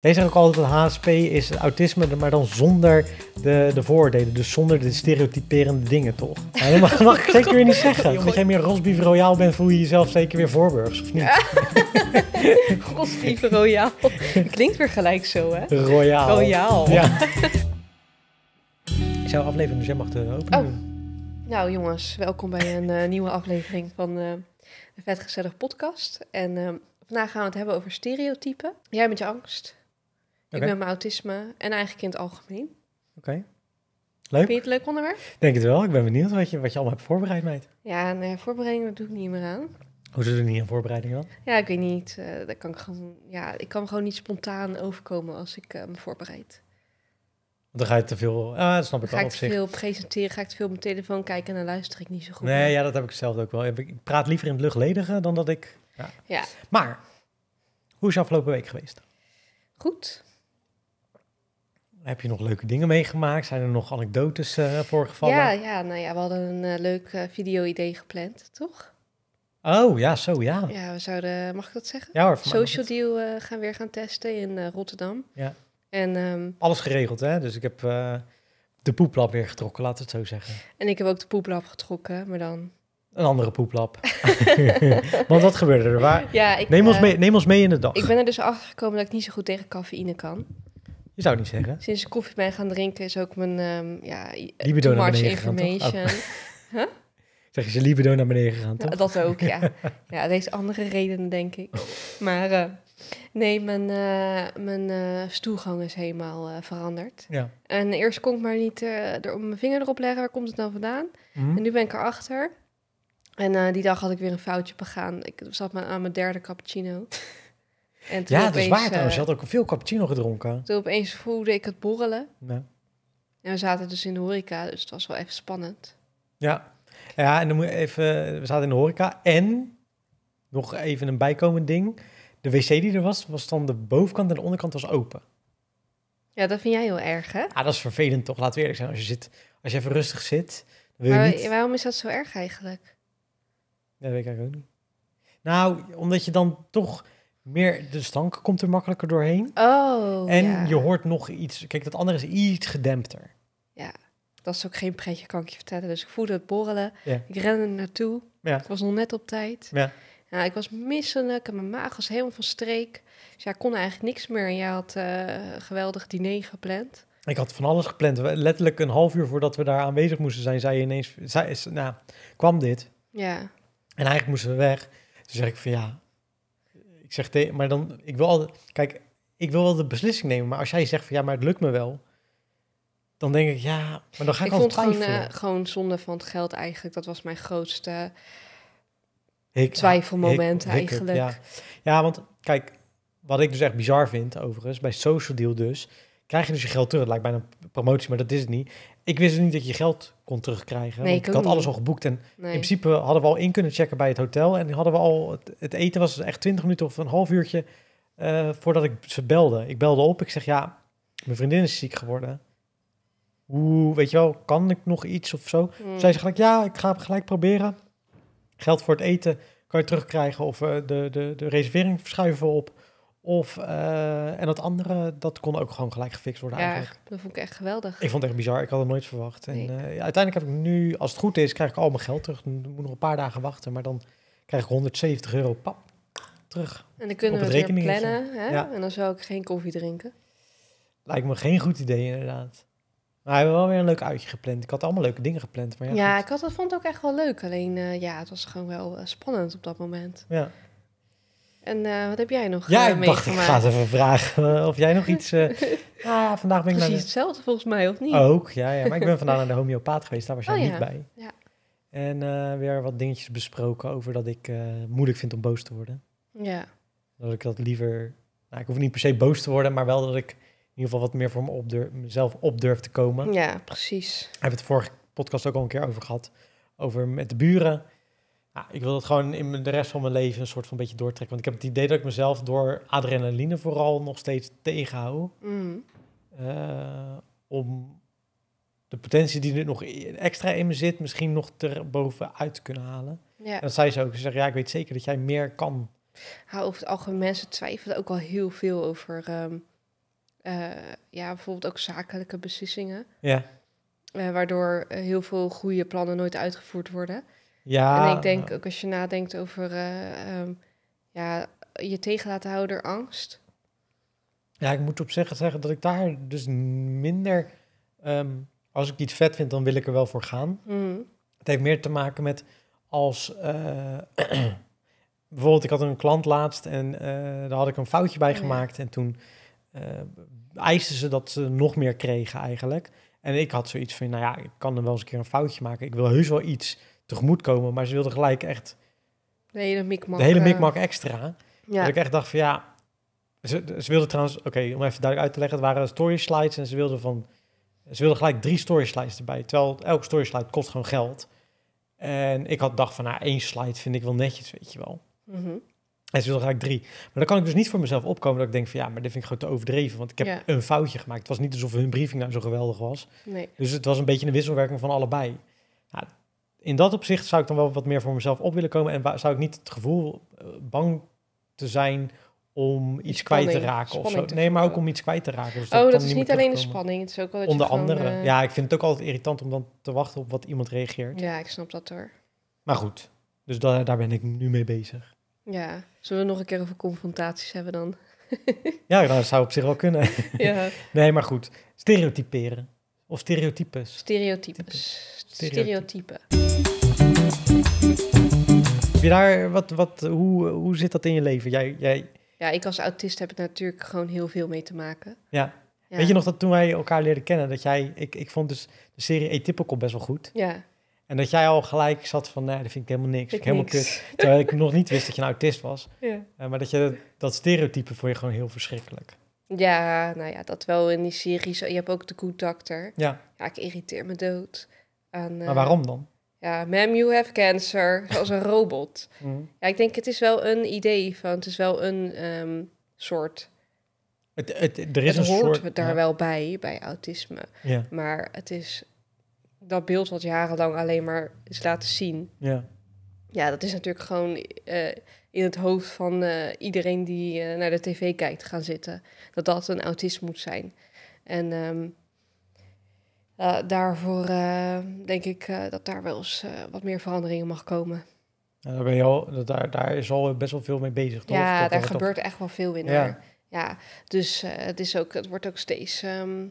Deze zeggen ook altijd dat HSP is autisme, maar dan zonder de, de voordelen. Dus zonder de stereotyperende dingen, toch? Nou, dat mag, mag ik zeker weer niet zeggen. Dat jij meer Rosbief Royaal bent, voel je jezelf zeker weer voorburgs, of niet? Rosbief Royaal. Klinkt weer gelijk zo, hè? Royaal. Royaal. Ja. Ik zou aflevering, dus jij mag de opening oh. Nou jongens, welkom bij een eh, nieuwe aflevering van uh, de Vetgezellig podcast. En... Eh, vandaag gaan we het hebben over stereotypen. Jij met je angst. Ik ben mijn autisme en eigenlijk in het algemeen. Oké. Leuk. Vind je het een leuk onderwerp? Denk het wel. Ik ben benieuwd wat je, wat je allemaal hebt voorbereid, meid. Ja, en nou voorbereidingen doe ik niet meer aan. Hoe zit er niet een voorbereiding dan? Ja, ik weet niet. Eh, dat kan ik, gewoon, ja, ik kan gewoon niet spontaan overkomen als ik eh, me voorbereid. dan ga je te veel... Ah, dat snap ik dan op zich. Ga ik te veel presenteren, ga ik te veel op mijn telefoon kijken en dan luister ik niet zo goed. Nee, ja, dat heb ik zelf ook wel. Ik praat liever in het luchtledige dan dat ik... Ja. ja. Maar, hoe is je afgelopen week geweest? Goed. Heb je nog leuke dingen meegemaakt? Zijn er nog anekdotes uh, voorgevallen? Ja, ja, nou ja, we hadden een eh, leuk uh, video-idee gepland, toch? Oh, ja, zo ja. Ja, we zouden, mag ik dat zeggen? Ja Social Deal gaan weer gaan testen in Rotterdam. Ja. En, ehm, Alles geregeld, hè? Dus ik heb de poeplap weer getrokken, laat het zo zeggen. En ik heb ook de poeplap getrokken, maar dan... Een andere poeplap. Want wat gebeurde er? Waar... Ja, ik, neem, ons mee, neem ons mee in de dag. Ik ben er dus achter gekomen dat ik niet zo goed tegen cafeïne kan. Je zou niet zeggen. Sinds ik koffie ben gaan drinken is ook mijn um, ja, libido naar beneden information. Oh. Gegaan, Zeg je ze libido naar beneden gegaan, nou, toch? dat ook, ja. ja, deze andere redenen, denk ik. Maar eh, nee, mijn, uh, mijn uh, stoelgang is helemaal veranderd. Ja. En eerst kon ik maar niet er op mijn vinger erop leggen, waar komt het nou vandaan? Mhm. En nu ben ik erachter. En die dag had ik weer een foutje begaan. Ik zat maar aan mijn derde cappuccino ja, dus is waar trouwens. Eh, had ook veel cappuccino gedronken. Toen opeens voelde ik het borrelen. Ja. En we zaten dus in de horeca, dus het was wel even spannend. Ja, ja en dan moet je even... We zaten in de horeca en nog even een bijkomend ding. De wc die er was, was dan de bovenkant en de onderkant was open. Ja, dat vind jij heel erg, hè? Ah, dat is vervelend toch, laten we eerlijk zijn. Als je, zit, als je even rustig zit, wil niet... waarom is dat zo erg eigenlijk? Ja, dat weet ik eigenlijk ook niet. Nou, omdat je dan toch meer, de stank komt er makkelijker doorheen. Oh, En je hoort nog iets. Kijk, dat andere is iets gedempter. Ja, dat is ook geen pretje, kan ik je vertellen. Dus ik voelde het borrelen. Ik rende er naartoe. Ja. Ik was nog net op tijd. Ja. ik was misselijk en mijn maag was helemaal van streek. Dus ja, ik kon eigenlijk niks meer. En jij had een eh, geweldig diner gepland. Ik had van alles gepland. Letterlijk een half uur voordat we daar aanwezig moesten zijn, zei je ineens... Zei, nou, kwam dit. Ja. En eigenlijk moesten we weg. Toen dus zeg ik van ja, ik zeg tegen, maar dan, ik wil altijd, kijk, ik wil wel de beslissing nemen, maar als jij zegt van ja, maar het lukt me wel, dan denk ik ja, maar dan ga ik, ik vond gewoon, uh, gewoon zonde van het geld eigenlijk. Dat was mijn grootste twijfelmoment eigenlijk. Ja. ja, want kijk, wat ik dus echt bizar vind overigens, bij Social Deal dus, krijg je dus je geld terug. Het lijkt bijna een promotie, maar dat is het niet. Ik wist dus niet dat je geld kon terugkrijgen. ik, had alles al geboekt. En in principe hadden we al in kunnen checken bij het hotel. En hadden we al. Het, eten was echt 20 minuten of een half uurtje eh, voordat ik ze belde. Ik belde op. Ik zeg ja, mijn vriendin is ziek geworden. Oeh, weet je wel, kan ik nog iets of zo? Mm. Zij ze gelijk, ja, ik ga het gelijk proberen. Geld voor het eten kan je terugkrijgen of eh, de, de, de reservering verschuiven op. Of, eh, en dat andere, dat kon ook gewoon gelijk gefixt worden ja, eigenlijk. dat vond ik echt geweldig. Ik vond het echt bizar, ik had het nooit verwacht. En eh, ja, uiteindelijk heb ik nu, als het goed is, krijg ik al mijn geld terug. Ik moet nog een paar dagen wachten, maar dan krijg ik 170 euro pap terug. En dan kunnen we het plannen, hè? En dan zou ik geen koffie drinken. Lijkt me geen goed idee, inderdaad. Maar we hebben wel weer een leuk uitje gepland. Ik had allemaal leuke dingen gepland. Maar ja, ja ik had, dat vond het ook echt wel leuk. Alleen, eh, ja, het was gewoon wel spannend op dat moment. Ja. En eh, wat heb jij nog ja, eh, ik dacht, ik ga het even vragen eh, of jij nog iets... Uh, ah, vandaag ben ik Precies hetzelfde volgens mij, of niet? Ook, ja, ja. Maar ik ben vandaag naar de homeopaat geweest, daar was jij oh, niet bij. Ja. En weer wat dingetjes besproken over dat ik moeilijk vind om boos te worden. Ja. Dat ik dat liever... Nou, ik hoef niet per se boos te worden, maar wel dat ik in ieder geval wat meer voor me op durf, mezelf op durf te komen. Ja, precies. Heb hebben het vorige podcast ook al een keer over gehad. Over met de buren ja, ik wil dat gewoon in de rest van mijn leven een soort van beetje doortrekken. Want ik heb het idee dat ik mezelf door adrenaline vooral nog steeds tegenhoud. Mm. Eh, om de potentie die er nog extra in me zit, misschien nog erbovenuit te kunnen halen. Ja. En dat zei ze ook. Ze ja, ik weet zeker dat jij meer kan. Hou over het algemeen, mensen twijfelen ook al heel veel over... Ehm, eh, ja, bijvoorbeeld ook zakelijke beslissingen. Ja. Eh, waardoor heel veel goede plannen nooit uitgevoerd worden. Ja. En ik denk ook als je nadenkt over eh, ehm, ja, je tegen laten houden door angst. Ja, ik moet op zich zeggen dat ik daar dus minder. Ehm, als ik iets vet vind, dan wil ik er wel voor gaan. Mm. Het heeft meer te maken met als. Eh, bijvoorbeeld, ik had een klant laatst en eh, daar had ik een foutje bij oh gemaakt. En toen eisten ze dat ze nog meer kregen eigenlijk. En ik had zoiets van, nou ja, ik kan er wel eens een keer een foutje maken. Ik wil heus wel iets komen, maar ze wilden gelijk echt de hele mikmak, de hele eh, extra. Ja. Dat ik echt dacht van ja, ze, ze wilde trouwens, oké, om even duidelijk uit te leggen, het waren story slides en ze wilden van, ze wilden gelijk drie story slides erbij, terwijl elke story slide kost gewoon geld. En ik had dacht van, nou, één slide vind ik wel netjes, weet je wel. Mhm. En ze wilden gelijk drie. Maar dan kan ik dus niet voor mezelf opkomen dat ik denk van, ja, maar dat vind ik gewoon te overdreven, want ik heb een foutje gemaakt. Het was niet alsof hun briefing nou zo geweldig was. Nee. Dus het was een beetje een wisselwerking van allebei. Nou, in dat opzicht zou ik dan wel wat meer voor mezelf op willen komen. En zou ik niet het gevoel eh, bang te zijn om iets kwijt te raken of zo. Nee, maar ook om iets kwijt te raken. oh, dat, is niet alleen de spanning. Het is ook wel dat Onder andere. Eh, ja, ik vind het ook altijd irritant om dan te wachten op wat iemand reageert. Ja, ik snap dat hoor. Maar goed, dus daar ben ik nu mee bezig. Ja, zullen we nog een keer over confrontaties hebben dan? ja, dat zou op zich wel kunnen. ja. Nee, maar goed. Stereotyperen. Of stereotypes. Stereotypes. Stereotypen. Heb je daar, wat, wat, hoe, hoe zit dat in je leven? Jij, jij... Ja, ik als autist heb het natuurlijk gewoon heel veel mee te maken. Ja. Weet je nog dat toen wij elkaar leerden kennen, dat jij, ik, ik vond dus de serie Atypical best wel goed. Ja. En dat jij al gelijk zat van, nee, dat vind ik helemaal niks. Ik helemaal niks. kut. Terwijl ik nog niet wist dat je een autist was. Ja. Eh, maar dat je dat, dat stereotype vond je gewoon heel verschrikkelijk. Ja, nou ja, dat wel in die series. Je hebt ook de Good Doctor. Ja. Ja, ik irriteer me dood. maar eh, waarom dan? Ja, ma'am, you have cancer. Zoals een robot. Mhm. Ja, ik denk het is wel een idee van, het is wel een ehm, soort... Het, het, er is het een hoort soort, daar wel bij, bij autisme. Ja. Maar het is dat beeld wat jarenlang alleen maar is laten zien. Ja. Ja, dat is natuurlijk gewoon... Eh, in het hoofd van eh, iedereen die eh, naar de tv kijkt gaan zitten. Dat dat een autist moet zijn. En ehm, daarvoor eh, denk ik dat daar wel eens wat meer veranderingen mag komen. daar, ben je al, daar, daar is al best wel veel mee bezig, toch? Ja, daar gebeurt echt wel veel in. Ja. ja dus het, is ook, het wordt ook steeds... Ehm,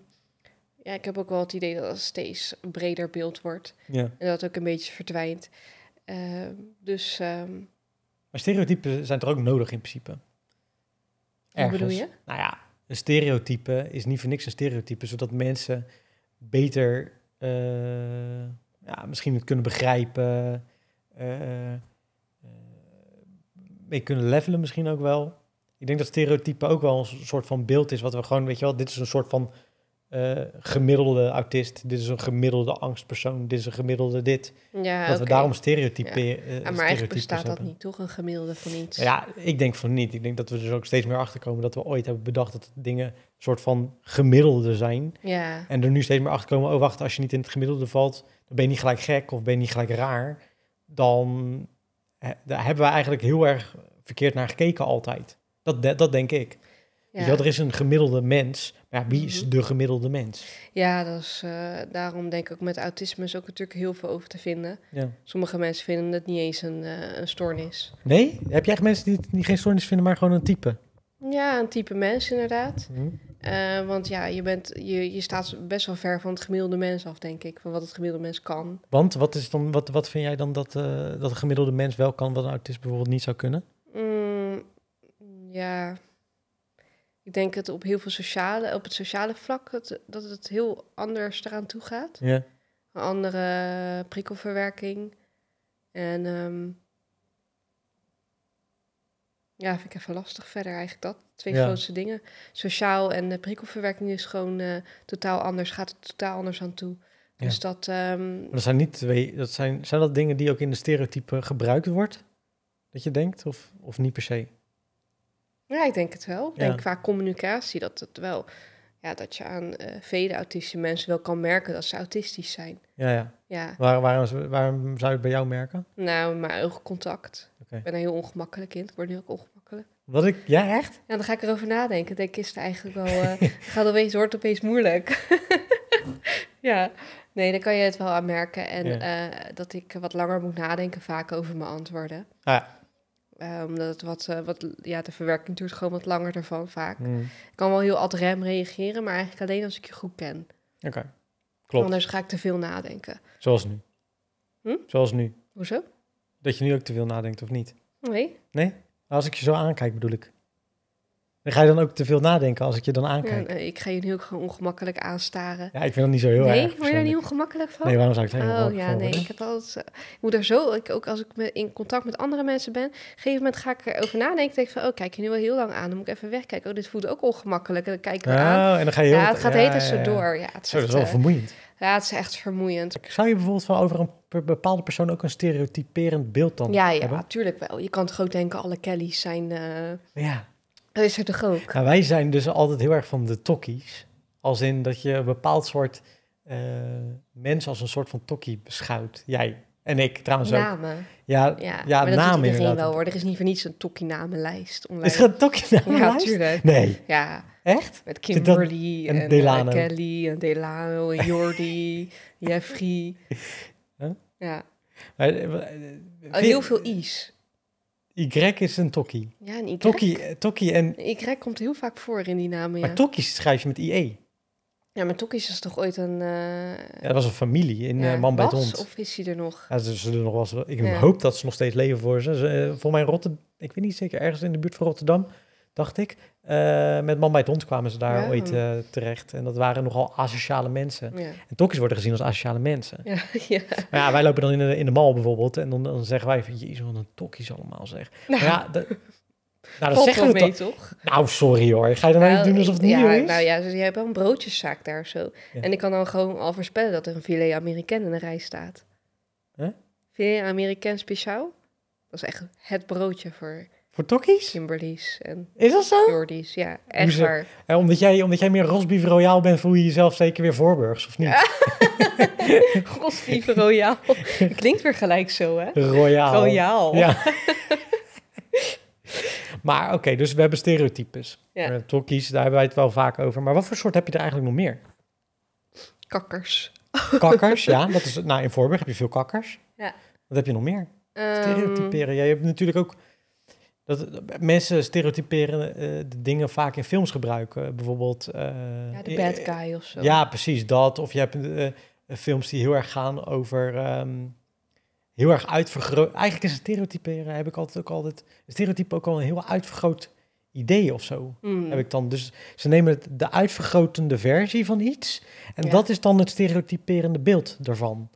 ja, ik heb ook wel het idee dat het steeds breder beeld wordt. Ja. En dat het ook een beetje verdwijnt. Ehm, dus... Um, maar stereotypen zijn er ook nodig in principe. Ergens. Hoe bedoel je? Nou ja, een stereotype is niet voor niks een stereotype, zodat mensen beter eh, ja, misschien het kunnen begrijpen, eh, eh, mee kunnen levelen misschien ook wel. Ik denk dat stereotype ook wel een soort van beeld is, wat we gewoon, weet je wel, dit is een soort van eh, gemiddelde autist, dit is een gemiddelde angstpersoon, dit is een gemiddelde dit. Ja, dat we daarom stereotypen. Eh, ah, maar eigenlijk bestaat dat niet, toch? Een gemiddelde van iets. Ja, ik denk van niet. Ik denk dat we dus ook steeds meer achterkomen dat we ooit hebben bedacht dat dingen soort van gemiddelde zijn. Ja. En er nu steeds meer achterkomen. oh wacht, als je niet in het gemiddelde valt, dan ben je niet gelijk gek of ben je niet gelijk raar. Dan hebben we eigenlijk heel erg verkeerd naar gekeken altijd. dat, dat denk ik. Ja. er is een gemiddelde mens, maar wie is mhm. de gemiddelde mens? Ja, dat is, eh, daarom denk ik ook met autisme is ook natuurlijk heel veel over te vinden. Ja. Sommige mensen vinden het niet eens een, uh, een stoornis. Nee? Heb jij echt mensen die, die geen stoornis vinden, maar gewoon een type? Ja, een type mens inderdaad. Mhm. Eh, want ja, je, bent, je, je staat best wel ver van het gemiddelde mens af, denk ik. Van wat het gemiddelde mens kan. Want wat, is dan, wat, wat vind jij dan dat, dat een gemiddelde mens wel kan, wat een autist bijvoorbeeld niet zou kunnen? Ik denk het op heel veel sociale, op het sociale vlak dat het heel anders eraan toe gaat. Ja. Een andere prikkelverwerking. En um, ja, vind ik even lastig verder eigenlijk dat. Twee grootste dingen. Sociaal en de prikkelverwerking is gewoon eh, totaal anders, gaat het totaal anders aan toe. Dus dat... Um, dat zijn niet twee, dat zijn, zijn dat dingen die ook in de stereotypen gebruikt wordt? Dat je denkt, of, of niet per se? Ja, ik denk het wel. Ik denk qua communicatie dat het wel... Ja, dat je aan uh, vele autistische mensen wel kan merken dat ze autistisch zijn. Ja, ja. ja. Waar, waarom, zou je het bij jou merken? Nou, mijn oogcontact. Okay. Ik ben een heel ongemakkelijk kind Ik word nu ook ongemakkelijk. Wat ik, ja, echt? Ja, dan ga ik erover nadenken. Ik denk, is het eigenlijk wel, uh, gaat opeens, wordt het opeens moeilijk. ja, nee, dan kan je het wel aan merken. En eh, dat ik wat langer moet nadenken vaak over mijn antwoorden. Ah, ja. Eh, omdat het wat, eh, wat, ja, de verwerking duurt gewoon wat langer ervan vaak. Hmm. Ik kan wel heel ad rem reageren, maar eigenlijk alleen als ik je goed ken. Oké, klopt. Anders ga ik te veel nadenken. Zoals nu. Hm? Zoals nu. Hoezo? Dat je nu ook te veel nadenkt of niet? Nee. Nee? Als ik je zo aankijk bedoel ik ga je dan ook te veel nadenken als ik je dan aankijk. Ja, ik ga je nu ook ongemakkelijk aanstaren. Ja, ik vind dat niet zo heel erg. Nee, word je daar niet ongemakkelijk van? Nee, waarom zou ik het helemaal Oh ja, nee, ik heb altijd... ik moet er zo... Ik, ook als ik me in contact met andere mensen ben... Op een gegeven moment ga ik erover nadenken. denk van, oh, kijk je nu wel heel lang aan. Dan moet ik even wegkijken. Oh, dit voelt ook ongemakkelijk. En dan kijk ik oh, en dan ga je heel... Ja, het gaat ja, heet ja, zo door. Ja, het zo, dat is wel eh, vermoeiend. Ja, het is echt vermoeiend. Zou je bijvoorbeeld van over een bepaalde persoon ook een stereotyperend beeld dan ja, ja, hebben? Ja, wel. Je kan toch ook denken, alle Kellys zijn... Eh, ja. Dat is er toch ook? Nou, wij zijn dus altijd heel erg van de tokkies. Als in dat je een bepaald soort uh, eh, mensen als een soort van tokkie beschouwt. Jij en ik trouwens namen. ook. Ja, ja, ja maar namen dat iedereen wel worden. Er is niet voor niets een tokkie-namenlijst online. Is er een tokkie-namenlijst? Ja, tuurlijk. Nee. Ja. Echt? Met Kimberly en, en Kelly en Delano en Jordi, Jeffrey. Ja. Maar, eh, oh, heel veel i's. Y is een tokkie. Ja, een Y. Eh, en... y komt heel vaak voor in die namen, ja. Maar Tokki schrijf je met IE. Ja, maar Tokki is dus toch ooit een... Eh, ja, dat was een familie in ja, eh, Man bij het of is hij er nog? Ja, ze er nog was. Ik hoop dat ze nog steeds leven voor ze. voor mij Rotterdam... Ik weet niet zeker, ergens in de buurt van Rotterdam dacht ik. Eh, met Man bij het Hond kwamen ze daar ooit eh, terecht. En dat waren nogal asociale mensen. En tokkies worden gezien als asociale mensen. Ja, ja. Maar ja, wij lopen dan in de, in de mal bijvoorbeeld. En dan, dan zeggen wij van, jezus, wat een tokkies allemaal zeg. Nou. ja, nou, dat zeggen we mee, toch? Nou, sorry hoor. Ga je dan doen alsof het ja, niet is? Nou ja, ze hebben wel een broodjeszaak daar zo. En ik kan dan gewoon al voorspellen dat er een filet Amerikaan in de rij staat. Huh? Filet Amerikaan speciaal? Dat is echt het broodje voor voor tokkies? Kimberly's en Is dat zo? Jordi's, ja. Echt waar. omdat, jij, omdat jij meer rosbief royaal bent, voel je jezelf zeker weer Voorburgs, of niet? rosbief royaal. Klinkt weer gelijk zo, hè? Royaal. Royal. Ja. maar oké, dus we hebben stereotypes. Ja. Eh, tokkies, daar hebben wij het wel vaak over. Maar wat voor soort heb je er eigenlijk nog meer? Kakkers. Kakkers, ja. Dat is, nou, in Voorburg heb je veel kakkers. Ja. Wat heb je nog meer? Um... Stereotyperen. Jij hebt natuurlijk ook dat, eh, mensen stereotyperen eh, de dingen vaak in films gebruiken. Bijvoorbeeld... Eh, ja, de bad guy of zo. Ja, precies, dat. Of je hebt films die heel erg gaan over... Ehm, heel erg uitvergroot... Eigenlijk is stereotyperen, heb ik altijd ook altijd... Stereotypen ook al een heel uitvergroot idee of zo, hmm. heb ik dan. Dus ze nemen de uitvergrotende versie van iets... en dat is dan het stereotyperende beeld daarvan.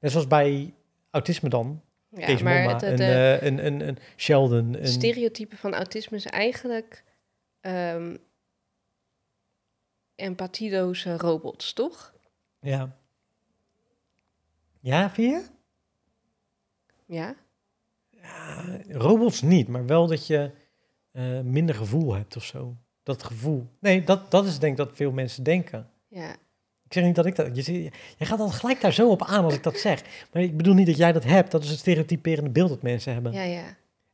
Net zoals bij autisme dan ja, maar Momma, eh, eh, en, en, Sheldon. Een Stereotype van autisme is eigenlijk um, ehm, empathieloze robots, toch? Ja. Ja, vier Ja. ja robots niet, maar wel dat je eh, minder gevoel hebt of zo. Dat gevoel. Nee, dat, dat is denk ik dat veel mensen denken. Ja, ik zeg niet dat ik dat... Je, ziet, je gaat dan gelijk daar zo op aan als ik dat zeg. Maar ik bedoel niet dat jij dat hebt. Dat is het stereotyperende beeld dat mensen hebben. Ja, ja.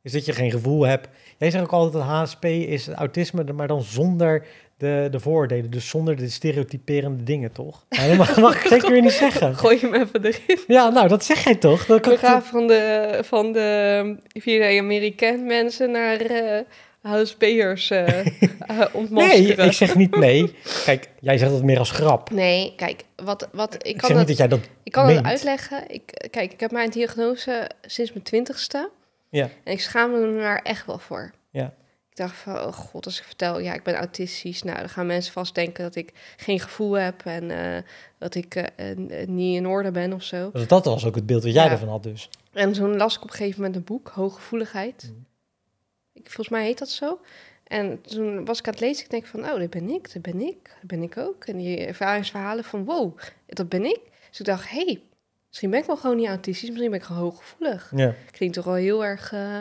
Is dat je geen gevoel hebt. Jij zegt ook altijd dat HSP is autisme, maar dan zonder de, de vooroordelen. Dus zonder de stereotyperende dingen, toch? dat mag, mag ik zeker weer niet zeggen. Gooi hem even erin. Ja, nou, dat zeg jij toch? Dat kan We gaan van de, van de vierde Amerikaan mensen naar... Eh, HSP'ers eh, uh, eh, ontmaskeren. Nee, ik zeg niet nee. Kijk, jij zegt dat meer als grap. Nee, kijk, wat, wat ik kan ik zeg niet dat jij dat Ik kan het uitleggen. Ik, kijk, ik heb mijn diagnose sinds mijn twintigste. Ja. En ik schaamde me er echt wel voor. Ja. Ik dacht van, oh god, als ik vertel, ja, ik ben autistisch. Nou, dan gaan mensen vast denken dat ik geen gevoel heb en eh, dat ik niet in orde ben of zo. Dus dat was ook het beeld dat jij ervan had dus. En zo las ik op een gegeven moment een boek, Hooggevoeligheid. Mm volgens mij heet dat zo. En toen was ik aan het lezen. Ik denk van, oh, dat ben ik, dat ben ik, dat ben ik ook. En die ervaringsverhalen van, wow, dat ben ik. Dus ik dacht, hey, misschien ben ik wel gewoon niet autistisch. Misschien ben ik gewoon hooggevoelig. Klinkt toch wel heel erg... Eh,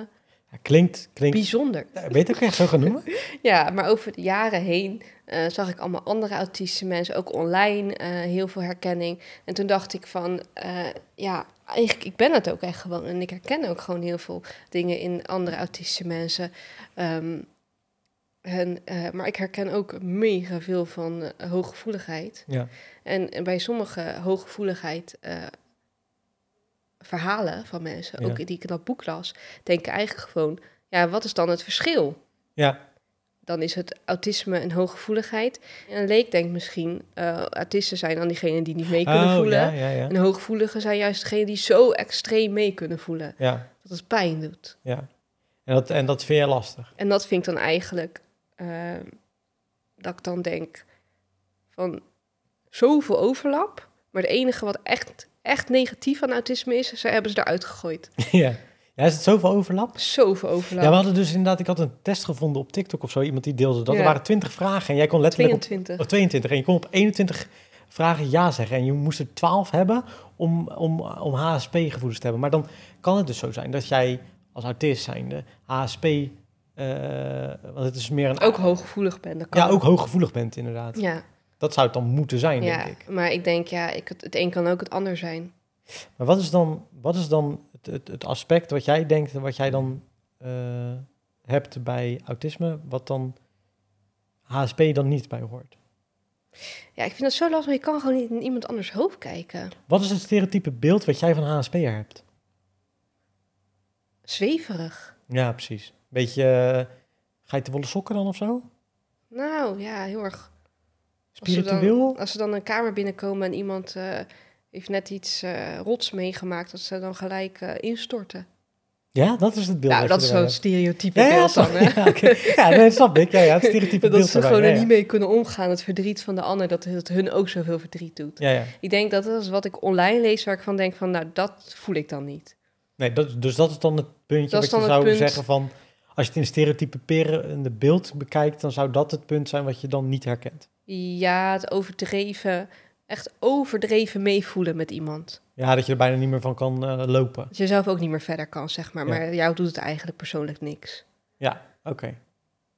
ja, klinkt, klinkt... Bijzonder. weet ik echt zo gaan noemen? ja, maar over de jaren heen eh, zag ik allemaal andere autistische mensen, ook online, eh, heel veel herkenning. En toen dacht ik van, ja, eigenlijk, ik ben het ook echt gewoon. En ik herken ook gewoon heel veel dingen in andere autistische mensen. Um, ehm, en, eh, maar ik herken ook mega veel van uh, hooggevoeligheid. Ja. En, en, bij sommige hooggevoeligheid uh, verhalen van mensen, ook die ik in dat boek las, denk ik eigenlijk gewoon, ja, wat is dan het verschil? Ja dan is het autisme een hooggevoeligheid. En een leek denkt misschien, uh, autisten zijn dan diegenen die niet mee kunnen oh, voelen. Ja, ja, ja. En hooggevoeligen zijn juist degenen die zo extreem mee kunnen voelen. Dat het pijn doet. Ja. En dat, en dat vind je lastig. En dat vind ik dan eigenlijk, ehm, dat ik dan denk van zoveel overlap. Maar het enige wat echt, echt negatief aan autisme is, ze hebben ze eruit gegooid. Ja. Ja, is het zoveel overlap? Zoveel overlap. Ja, we hadden dus inderdaad, ik had een test gevonden op TikTok of zo. Iemand die deelde dat. Er waren 20 vragen en jij kon letterlijk 22. Op, 22. En je kon op 21 vragen ja zeggen. En je moest er 12 hebben om, om, om HSP-gevoelens te hebben. Maar dan kan het dus zo zijn dat jij als autist zijnde HSP... Eh, want het is meer een... Ook hooggevoelig bent. ja, ook hooggevoelig bent inderdaad. Ja. Dat zou het dan moeten zijn, ja, denk ik. Maar ik denk, ja, ik, het een kan ook het ander zijn. Maar wat is dan, wat is dan het, het, aspect wat jij denkt, wat jij dan eh, hebt bij autisme, wat dan HSP dan niet bij hoort? Ja, ik vind dat zo lastig. Je kan gewoon niet in iemand anders hoofd kijken. Wat is het stereotype beeld wat jij van HSP'er hebt? Zweverig. Ja, precies. Beetje eh, te wollen sokken dan of zo? Nou, ja, heel erg. Spiritueel? Als ze dan, een kamer binnenkomen en iemand... Eh, heeft net iets eh, rots meegemaakt dat ze dan gelijk uh, instorten. Ja, dat is het beeld. Nou, dat is zo'n stereotype ja, beeld dan. ja, nee, dat snap ik. Ja, ja, stereotype dat ze gewoon er niet mee kunnen omgaan. Het verdriet van de ander, dat het hun ook zoveel verdriet doet. Ja, Ik denk dat dat is wat ik online lees, waar ik van denk van, nou, dat voel ik dan niet. Nee, dat, dus dat is dan het puntje dat, je zou zeggen van... Als je het in stereotype perende beeld bekijkt, dan zou dat het punt zijn wat je dan niet herkent. Ja, het overdreven echt overdreven meevoelen met iemand. Ja, dat je er bijna niet meer van kan eh, lopen. Dat je zelf ook niet meer verder kan, zeg maar. Maar jou doet het eigenlijk persoonlijk niks. Ja, oké.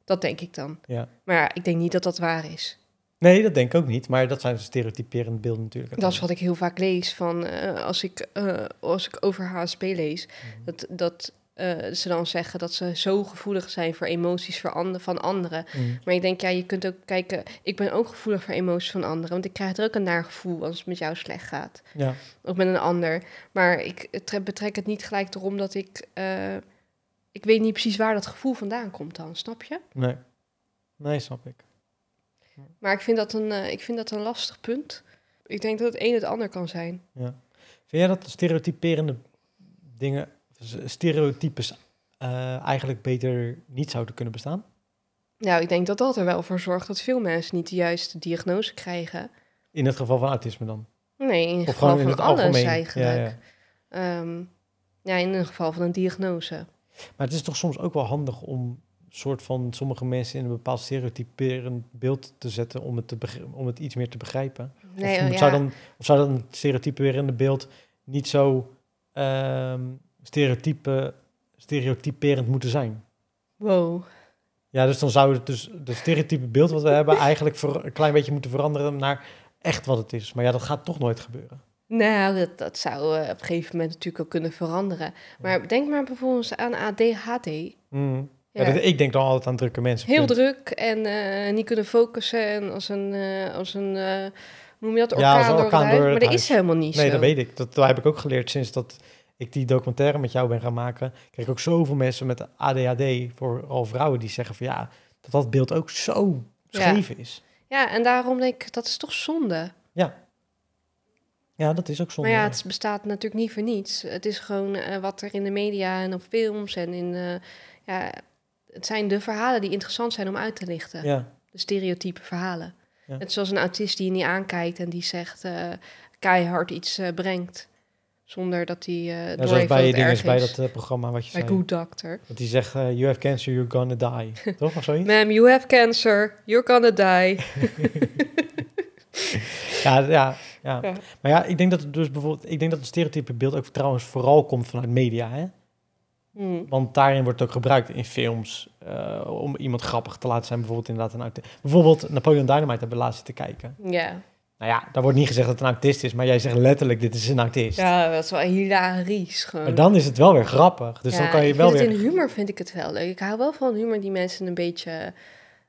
Dat denk ik dan. Ja. Maar ja, ik denk niet dat dat waar is. Nee, dat denk ik ook niet. Maar dat zijn stereotyperende beelden natuurlijk. Dat is wat ik heel vaak lees van eh, als, ik, eh, als ik over HSP lees. Mhm. dat, dat eh, ze dan zeggen dat ze zo gevoelig zijn voor emoties voor van anderen. Mm. Maar ik denk, ja, je kunt ook kijken, ik ben ook gevoelig voor emoties van anderen, want ik krijg er ook een naar gevoel als het met jou slecht gaat. Ja. Of met een ander. Maar ik betrek het niet gelijk erom dat ik, eh, ik weet niet precies waar dat gevoel vandaan komt dan, snap je? Nee, nee, snap ik. Maar ik vind dat een, eh, ik vind dat een lastig punt. Ik denk dat het een het ander kan zijn. Ja. Vind jij dat stereotyperende dingen stereotypes uh, eigenlijk beter niet zouden kunnen bestaan? Nou, ik denk dat dat er wel voor zorgt dat veel mensen niet de juiste diagnose krijgen. In het geval van autisme dan? Nee, in het geval van het alles algemeen. eigenlijk. Ja, ja. Um, ehm, ja, in het geval van een diagnose. Maar het is toch soms ook wel handig om soort van sommige mensen in een bepaald stereotyperend beeld te zetten om het, te om het iets meer te begrijpen? Nee, of, oh zou dan, of zou dan het stereotyperende beeld niet zo ehm, stereotype, stereotyperend moeten zijn. Wow. Ja, dus dan zou het dus de stereotype beeld wat we hebben eigenlijk voor een klein beetje moeten veranderen naar echt wat het is. Maar ja, dat gaat toch nooit gebeuren. Nou, dat, dat zou eh, op een gegeven moment natuurlijk ook kunnen veranderen. Maar denk maar bijvoorbeeld aan ADHD. Mm. Ja. ik denk dan altijd aan drukke mensen. Heel druk en eh, niet kunnen focussen en als een, uh, als een noem je dat, orkaan, orkaan door, door, Maar dat is helemaal niet nee, zo. Nee, dat weet ik. Dat, dat heb ik ook geleerd sinds dat ik die documentaire met jou ben gaan maken, kreeg ik ook zoveel mensen met ADHD, vooral vrouwen, die zeggen van ja, dat dat beeld ook zo scheef is. Ja, en daarom denk ik, dat is toch zonde. Ja. Ja, dat is ook zonde. Maar ja, het bestaat natuurlijk niet voor niets. Het is gewoon eh, wat er in de media en op films en in... Eh, ja, het zijn de verhalen die interessant zijn om uit te lichten. Ja. De stereotype verhalen. Ja. Het is zoals een autist die je niet aankijkt en die zegt eh, keihard iets brengt. Zonder dat hij uh, eh, ja, zoals bij je is, bij dat eh, programma wat je bij zei. Good Doctor. Dat die zegt, eh, you have cancer, you're gonna die. Toch, of zoiets? Ma'am, you have cancer, you're gonna die. ja, ja, ja, Maar ja, ik denk dat het dus bijvoorbeeld... Ik denk dat het stereotype beeld ook trouwens vooral komt vanuit media, hè? Hmm. Want daarin wordt het ook gebruikt in films om iemand grappig te laten zijn. Bijvoorbeeld inderdaad een Bijvoorbeeld Napoleon Dynamite hebben we laatst te kijken. Ja. Nou ja, daar wordt niet gezegd dat het een artist is, maar jij zegt letterlijk: dit is een artist. Ja, dat is wel hilarisch. Gewoon. Maar dan is het wel weer grappig. Dus dan kan je wel weer. In humor vind ik het wel leuk. Ik hou wel van humor die mensen een beetje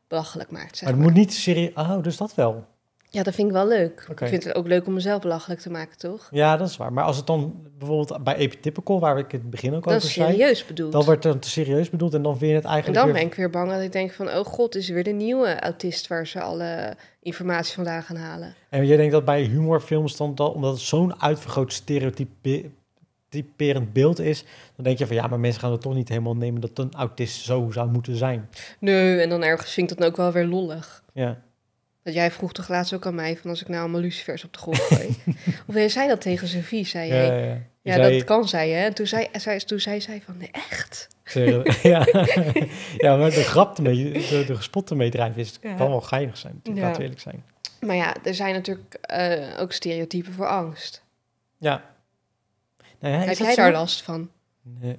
belachelijk maakt. Zeg maar het moet niet serieus. Oh, dus dat wel. Ja, dat vind ik wel leuk. Ik vind het ook leuk om mezelf belachelijk te maken, toch? Ja, dat is waar. Maar als het dan bijvoorbeeld bij Epitypical, waar ik het begin ook dat over zei... Dat is serieus bedoeld. Dan wordt het serieus bedoeld en dan vind je het eigenlijk En dan ben ik weer bang dat ik denk van... oh god, is weer de nieuwe autist waar ze alle informatie vandaan gaan halen. En jij denkt dat bij humorfilms dan... Dat, omdat het zo'n uitvergroot stereotype typerend beeld is, dan denk je van ja, maar mensen gaan het toch niet helemaal nemen dat een autist zo zou moeten zijn. Nee, en dan ergens vind ik dat ook wel weer lollig. Ja. Dat jij vroeg toch laatst ook aan mij van als ik nou allemaal lucifers op de grond gooi. of jij zei dat tegen Sophie, zei jij. Ja, ja, ja. dat kan zij hè. En toen zei, eh, zij toen zei zij van, nee, echt? ja. ja, maar de grap ermee, de, de spot is, het kan wel geinig zijn, natuurlijk, eerlijk zijn. Maar ja, er zijn natuurlijk eh, ook stereotypen voor angst. Ja. Nou ja Heb jij daar last van? Nee.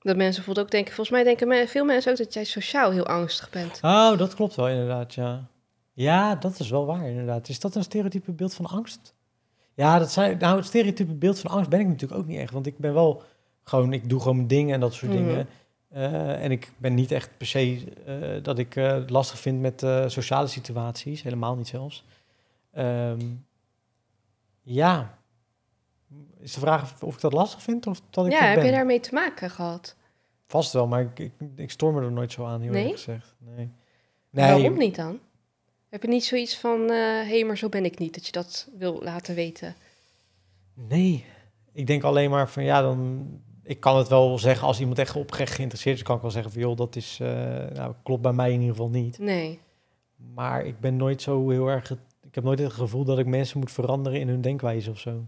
Dat mensen voelt ook denken, volgens mij denken veel mensen ook dat jij sociaal heel angstig bent. Oh, dat klopt wel inderdaad, ja. Ja, dat is wel waar inderdaad. Is dat een stereotype beeld van angst? Ja, dat zijn, nou, het stereotype beeld van angst ben ik natuurlijk ook niet echt. Want ik ben wel gewoon, ik doe gewoon mijn dingen en dat soort mhm. dingen. Eh, en ik ben niet echt per se eh, dat ik uh, lastig vind met sociale situaties, helemaal niet zelfs. Ehm, ja, is de vraag of, ik dat lastig vind of dat ik Ja, heb ben. je daarmee te maken gehad? Vast wel, maar ik, ik, ik me er nooit zo aan, heel nee? eerlijk gezegd. Nee. nee. Waarom niet dan? Heb je niet zoiets van, hé, eh, hey, maar zo ben ik niet, dat je dat wil laten weten? Nee, ik denk alleen maar van, ja, dan... Ik kan het wel zeggen als iemand echt oprecht geïnteresseerd is, kan ik wel zeggen van, joh, dat is, eh, nou, klopt bij mij in ieder geval niet. Nee. Maar ik ben nooit zo heel erg, ik heb nooit het gevoel dat ik mensen moet veranderen in hun denkwijze of zo.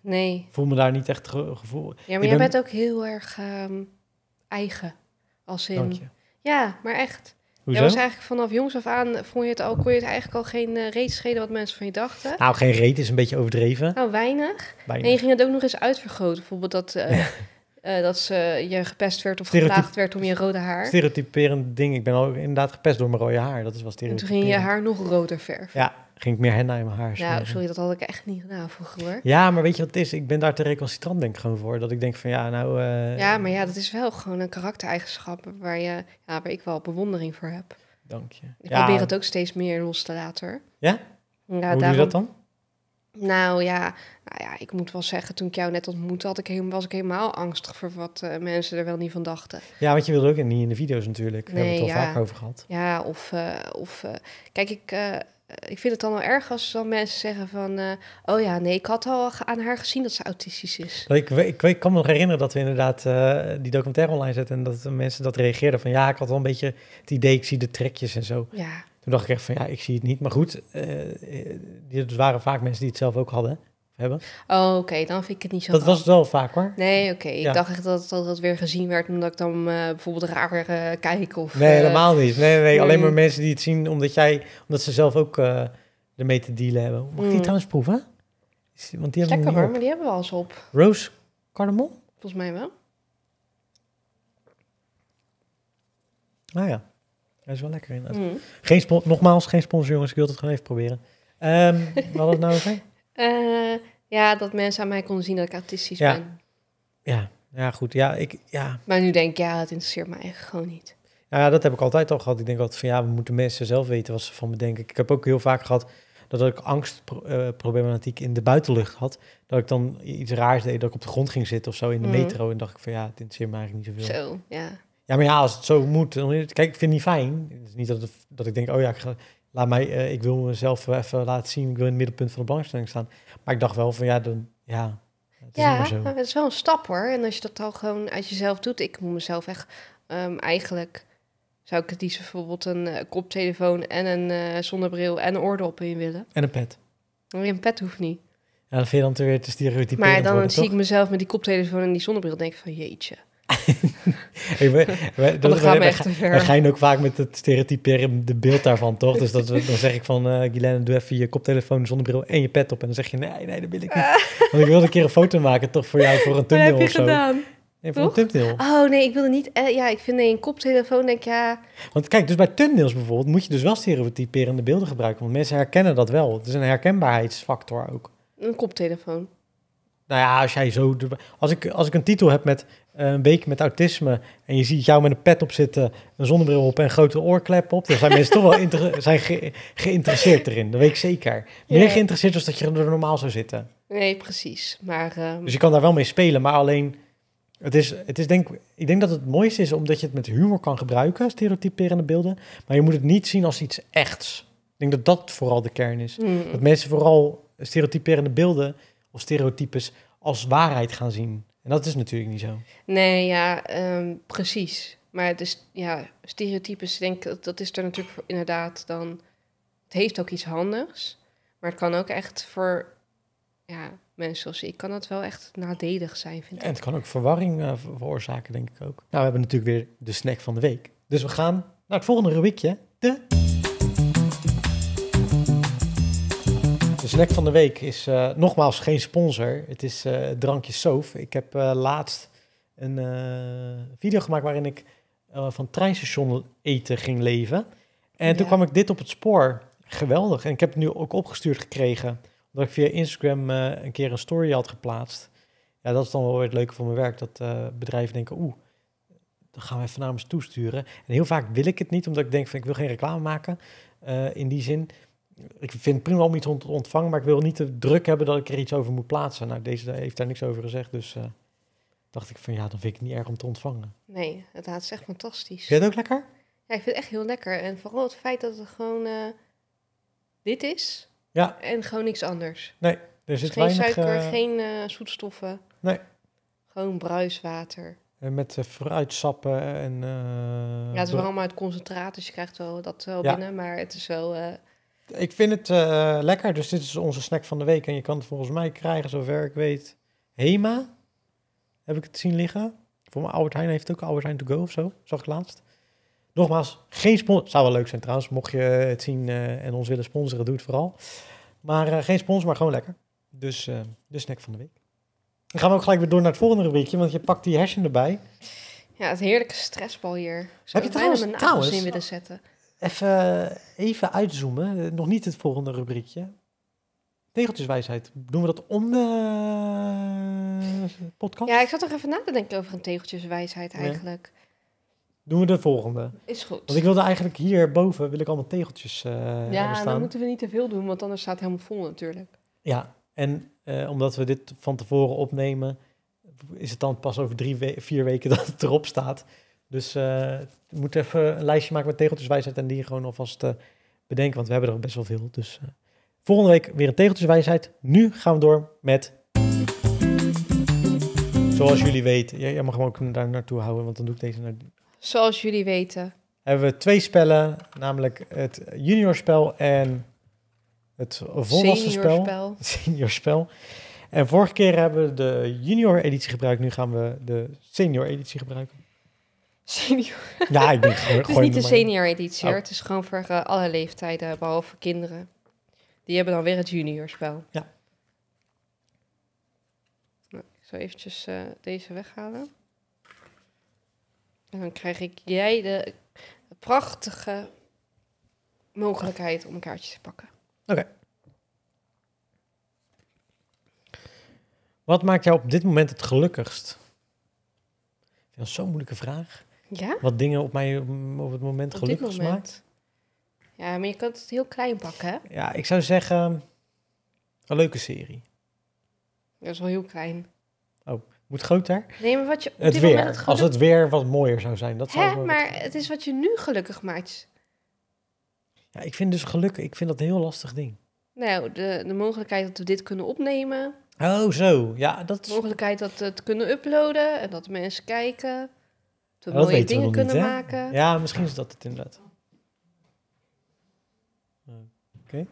Nee. voel me daar niet echt ge gevoel. Ja, maar ik jij bent ook heel erg ehm, eigen. Als in... Ja, maar echt. Hoezo? Ja, was eigenlijk vanaf jongs af aan vond je het al, kon je het eigenlijk al geen uh, reet schelen wat mensen van je dachten. Nou, geen reet is een beetje overdreven. Nou, weinig. weinig. En je ging het ook nog eens uitvergroten. Bijvoorbeeld dat, eh, eh, dat ze, je gepest werd of Stereotyp werd om je rode haar. Stereotyperend ding. Ik ben al inderdaad gepest door mijn rode haar. Dat is wel stereotyperend. toen ging je haar nog roder verven. Ja, ging ik meer henna in mijn haar Nou, sorry, dat had ik echt niet gedaan vroeger hoor. Ja, maar weet je wat het is? Ik ben daar te recalcitrant denk ik gewoon voor. Dat ik denk van ja, nou... Eh, ja, maar ja, dat is wel gewoon een karaktereigenschap waar, je, ja, waar ik wel bewondering voor heb. Dank je. Ik probeer het ook steeds meer los te laten. Ja? ja Hoe daarom... doe je dat dan? Nou ja, nou ja, ik moet wel zeggen, toen ik jou net ontmoette, had ik was ik helemaal angstig voor wat eh, mensen er wel niet van dachten. Ja, want je wilde ook niet in de video's natuurlijk. Nee, Daar hebben we het al vaak over gehad. Ja, of, eh, of kijk, ik, eh, ik vind het dan wel erg als dan mensen zeggen van... Eh, oh ja, nee, ik had al aan haar gezien dat ze autistisch is. Ik, ik, ik kan me nog herinneren dat we inderdaad eh, die documentaire online zetten... en dat mensen dat reageerden van... ja, ik had wel een beetje het idee, ik zie de trekjes en zo. Ja. Toen dacht ik echt van, ja, ik zie het niet. Maar goed, uh, het waren vaak mensen die het zelf ook hadden hebben. Oh, oké, dan vind ik het niet zo. Dat was het wel vaak hoor. Nee, oké. Ik dacht echt dat, dat dat weer gezien werd omdat ik dan eh, bijvoorbeeld raar uh, kijk. Of, nee, eh, helemaal niet. Nee, nee, alleen maar mensen die het zien omdat, jij, omdat ze zelf ook ermee te dealen hebben. Mag ik die hmm. trouwens proeven? Want die hebben Lekker hoor, maar die hebben we al eens op. Rose cardamom? Volgens mij wel. Nou ah, ja, hij is wel lekker inderdaad. Mm. Geen nogmaals, geen sponsor jongens, ik wil het gewoon even proberen. Ehm, wat het nou over? Eh, ja, dat mensen aan mij konden zien dat ik autistisch ben. Ja, ja, goed. Ja, ik, ja. Maar nu denk ik, ja, het interesseert mij eigenlijk gewoon niet. Ja, dat heb ik altijd al gehad. Ik denk altijd van, ja, we moeten mensen zelf weten wat ze van me denken. Ik heb ook heel vaak gehad dat ik angstproblematiek eh, in de buitenlucht had. Dat ik dan iets raars deed, dat ik op de grond ging zitten of zo in de mm. metro. En dacht ik van, ja, het interesseert me eigenlijk niet zoveel. Zo, ja. Ja, maar ja, als het zo moet, dan, kijk, ik vind het niet fijn. Het is niet dat, dat ik denk, oh ja, ik ga, laat mij, eh, ik wil mezelf even laten zien, ik wil in het middenpunt van de belangstelling staan. Maar ik dacht wel van ja, dan, ja. Het ja, is maar het is wel een stap hoor. En als je dat al gewoon uit jezelf doet, ik moet mezelf echt ehm, eigenlijk zou ik het liefst bijvoorbeeld een eh, koptelefoon en een uh, zonnebril en een oordop in willen. En een pet. En een pet hoeft niet. Ja, dan vind je dan weer te stereotypen. Maar dan zie ik mezelf met die koptelefoon en die zonnebril denk ik van jeetje. we, dat, gaan we, we, we gaan ook vaak met het stereotyperen de beeld daarvan, toch? Dus dat, dan zeg ik van, uh, doe even je koptelefoon, zonnebril en je pet op. En dan zeg je, nee, nee, dat wil ik niet. Eh. Want ik wilde een keer een foto maken, toch, voor jou, voor een thumbnail of zo. Gedaan? Nee, voor een thumbnail. Oh nee, ik wilde niet... Eh, ja, ik vind nee, een koptelefoon, denk ik, ja... Want kijk, dus bij thumbnails bijvoorbeeld moet je dus wel stereotyperende beelden gebruiken. Want mensen herkennen dat wel. Het is een herkenbaarheidsfactor ook. Een koptelefoon. Nou ja, als jij zo. Als ik, als ik een titel heb met eh, een week met autisme en je ziet jou met een pet op zitten, een zonnebril op en een grote oorklep op, dan zijn mensen toch wel geïnteresseerd erin. Dat weet ik zeker. Meer geïnteresseerd als dat je er normaal zou zitten. Nee, precies. Maar, ehm, Dus je kan daar wel mee spelen, maar alleen, het is, het is denk, ik denk dat het mooiste is omdat je het met humor kan gebruiken, stereotyperende beelden, maar je moet het niet zien als iets echts. Ik denk dat dat vooral de kern is. Hmm. Dat mensen vooral stereotyperende beelden of stereotypes als waarheid gaan zien. En dat is natuurlijk niet zo. Nee, ja, ehm, precies. Maar het is, ja, stereotypes, denk ik, dat is er natuurlijk inderdaad dan... Het heeft ook iets handigs, maar het kan ook echt voor ja, mensen zoals ik, kan dat wel echt nadelig zijn, vind ik. En het kan ook verwarring eh, veroorzaken, denk ik ook. Nou, we hebben natuurlijk weer de snack van de week. Dus we gaan naar het volgende rubriekje, de... De snack van de week is eh, nogmaals geen sponsor. Het is uh, drankje Soof. Ik heb eh, laatst een video gemaakt waarin ik van treinstation eten ging leven. En toen kwam ik dit op het spoor. Geweldig. En ik heb het nu ook opgestuurd gekregen. Omdat ik via Instagram een keer een story had geplaatst. Ja, dat is dan wel weer het leuke van mijn werk. Dat bedrijven denken, oeh, dan gaan we even namens toesturen. En heel vaak wil ik het niet, omdat ik denk van ik wil geen reclame maken. in die zin ik vind het prima om iets te ontvangen, maar ik wil niet de druk hebben dat ik er iets over moet plaatsen. Nou, deze heeft daar niks over gezegd, dus eh, dacht ik van ja, dan vind ik het niet erg om te ontvangen. Nee, het is echt fantastisch. Vind je het ook lekker? Ja, ik vind het echt heel lekker. En vooral het feit dat het gewoon eh, dit is ja. en gewoon niks anders. Nee, er zit dus geen weinig... suiker, eh, geen zoetstoffen. Nee. Gewoon bruiswater. En met fruitsappen en... ja, het is wel allemaal uit concentraat, dus je krijgt wel dat wel binnen, maar het is wel ik vind het eh, lekker, dus dit is onze snack van de week. En je kan het volgens mij krijgen, zover ik weet, Hema. Heb ik het zien liggen. Voor mijn Albert Heijn heeft ook Albert Heijn To Go of zo, zag ik laatst. Nogmaals, geen sponsor. Zou wel leuk zijn trouwens, mocht je het zien eh, en ons willen sponsoren, doe het vooral. Maar eh, geen sponsor, maar gewoon lekker. Dus de snack van de week. Dan gaan we ook gelijk weer door naar het volgende rubriekje, want je pakt die hersen erbij. Ja, het heerlijke stressbal hier. Zou Heb je trouwens, een nagels in willen zetten even, even uitzoomen. Nog niet het volgende rubriekje. Tegeltjeswijsheid. Doen we dat om de podcast? Ja, ik zat toch even na te denken over een tegeltjeswijsheid eigenlijk. Doen we de volgende. Is goed. Want ik wilde eigenlijk hierboven wil ik allemaal tegeltjes uh, ja, dan moeten we niet te veel doen, want anders staat het helemaal vol natuurlijk. Ja, en eh, omdat we dit van tevoren opnemen, is het dan pas over drie, we vier weken dat het erop staat. Dus uh, eh, je moet even een lijstje maken met tegeltjeswijsheid en die gewoon alvast eh, bedenken, want we hebben er best wel veel. Dus eh, volgende week weer een tegeltjeswijsheid. Nu gaan we door met. Zoals jullie weten, jij mag gewoon ook daar naartoe houden, want dan doe ik deze naar. Zoals jullie weten. Hebben we twee spellen, namelijk het juniorspel en het volwassen spel. seniorspel. En vorige keer hebben we de junior editie gebruikt, nu gaan we de senior editie gebruiken. Senior. Ja, ik denk gewoon. Het is niet de senior editie oh. Het is gewoon voor eh, alle leeftijden, behalve kinderen. Die hebben dan weer het juniorspel Ja. Nou, ik zal eventjes eh, deze weghalen. En dan krijg ik jij de prachtige mogelijkheid om een kaartje te pakken. Oké. Wat maakt jou op dit moment het gelukkigst? Dat is zo'n moeilijke vraag. Ja? Wat dingen op mij op het moment gelukkig maakt. Ja, maar je kunt het heel klein pakken, hè? Ja, ik zou zeggen... Een leuke serie. Dat is wel heel klein. Oh, moet groter? Neem maar wat je op dit Moment het Als het weer wat mooier zou zijn. Dat zou Hè, maar het is wat je nu gelukkig maakt. Ja, ik vind dus gelukkig, ik vind dat een heel lastig ding. Nou, de, de mogelijkheid dat we dit kunnen opnemen. Oh, zo. Ja, dat De mogelijkheid dat we het kunnen uploaden en dat mensen kijken. Dat we mooie dingen kunnen maken. Ja, misschien is dat het inderdaad. Oké.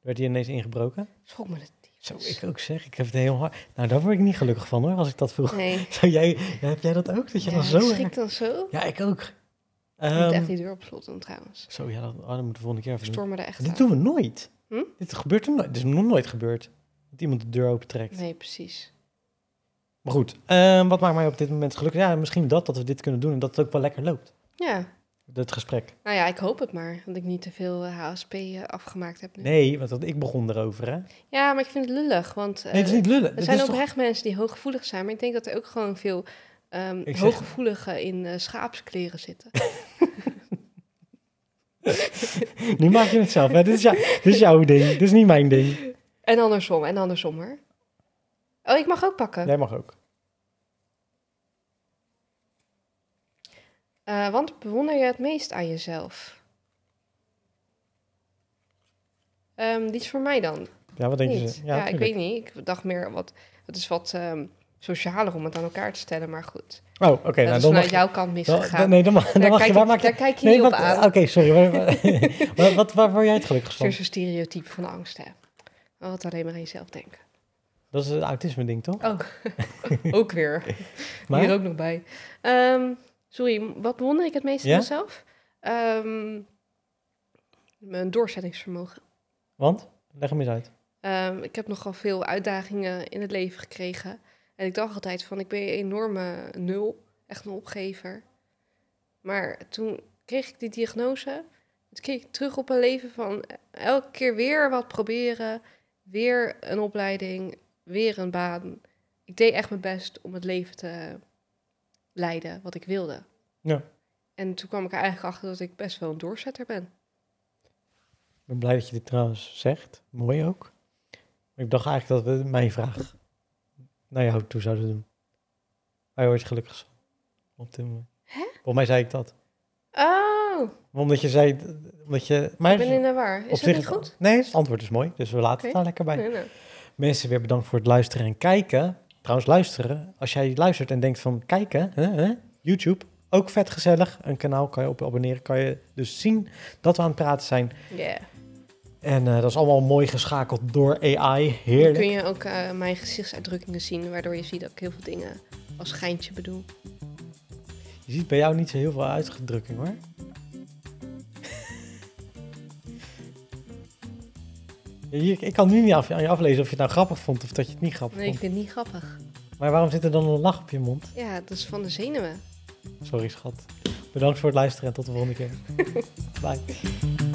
Werd hier ineens ingebroken? Schok me dat zo, ik ook zeg. Ik heb het heel hard. Nou, daar word ik niet gelukkig van hoor, als ik dat vroeg. Nee. Zo, jij, heb jij dat ook? Dat je dan zo. Schrik dan zo? Ja, ik ook. Ik um, moet echt ehm, die deur op slot doen trouwens. Zo, ja, dat, oh, moeten we volgende keer even Stormen er echt Dit doen we nooit. Hm? Dit gebeurt er nooit. Dit is nog nooit gebeurd. Dat iemand de deur opentrekt. Nee, precies. Maar goed, ehm, wat maakt mij op dit moment gelukkig? Ja, misschien dat, dat we dit kunnen doen en dat het ook wel lekker loopt. Ja. Het gesprek. Nou ja, ik hoop het maar, dat ik niet te veel HSP eh, eh, afgemaakt heb. Nu. Nee, want ik begon erover, hè? Ja, maar ik vind het lullig, want... nee, het is eh, niet lullig. Er zijn oprecht toch... mensen die hooggevoelig zijn, maar ik denk dat er ook gewoon veel um, hooggevoeligen in schaapskleren zitten. nu maak je het zelf, hè? Dit is, jou, dit is jouw ding, dit is niet mijn ding. En andersom, en andersom, hoor. Oh, ik mag ook pakken. Jij mag ook. Eh, want bewonder je het meest aan jezelf? Um, die is voor mij dan. Ja, wat denk je? Ja, ja ik weet niet. Ik dacht meer wat. Het is wat um, socialer om het aan elkaar te stellen, maar goed. Oh, oké. Okay, nou, jouw kant misgegaan. Dan, nee, dan mag, dan mag je... Waar ik, kijk je nee, niet op aan. Oké, sorry. wat, waar waar word jij het gelukkig van? Het is een stereotype van angst, hè. Altijd alleen maar aan jezelf denken. Dat is het autisme-ding, toch? Oh, ook weer. maar? Hier ook nog bij. Ehm, sorry, wat wonder ik het meest ja? mezelf? Ehm, mijn doorzettingsvermogen. Want? Leg hem eens uit. Ehm, ik heb nogal veel uitdagingen in het leven gekregen. En ik dacht altijd van, ik ben een enorme nul. Echt een opgever. Maar toen kreeg ik die diagnose. Toen keek ik terug op een leven van elke keer weer wat proberen. Weer een opleiding, weer een baan. Ik deed echt mijn best om het leven te leiden wat ik wilde. Ja. En toen kwam ik er eigenlijk achter dat ik best wel een doorzetter ben. Ik ben blij dat je dit trouwens zegt. Mooi ook. Ik dacht eigenlijk dat we mijn vraag naar jou toe zouden doen. Hij wordt gelukkig op dit moment. Hè? mij zei ik dat. Oh. Omdat je zei, omdat je... Maar ik ben in de war. Is het niet goed? Nee, het antwoord is mooi, dus we laten het daar lekker bij mensen weer bedankt voor het luisteren en kijken. Trouwens, luisteren. Als jij luistert en denkt van kijken, hè, YouTube, ook vet gezellig. Een kanaal kan je op abonneren. Kan je dus zien dat we aan het praten zijn. Ja. En eh, dat is allemaal mooi geschakeld door AI. Heerlijk. kun je ook eh, mijn gezichtsuitdrukkingen zien, waardoor je ziet dat ik heel veel dingen als geintje bedoel. Je ziet bij jou niet zo heel veel uitdrukking hoor. ik kan nu niet aan je aflezen of je het nou grappig vond of dat je het niet grappig vond. Nee, ik vind het niet grappig. Maar waarom zit er dan een lach op je mond? Ja, dat is van de zenuwen. Sorry, schat. Bedankt voor het luisteren en tot de volgende keer. Bye.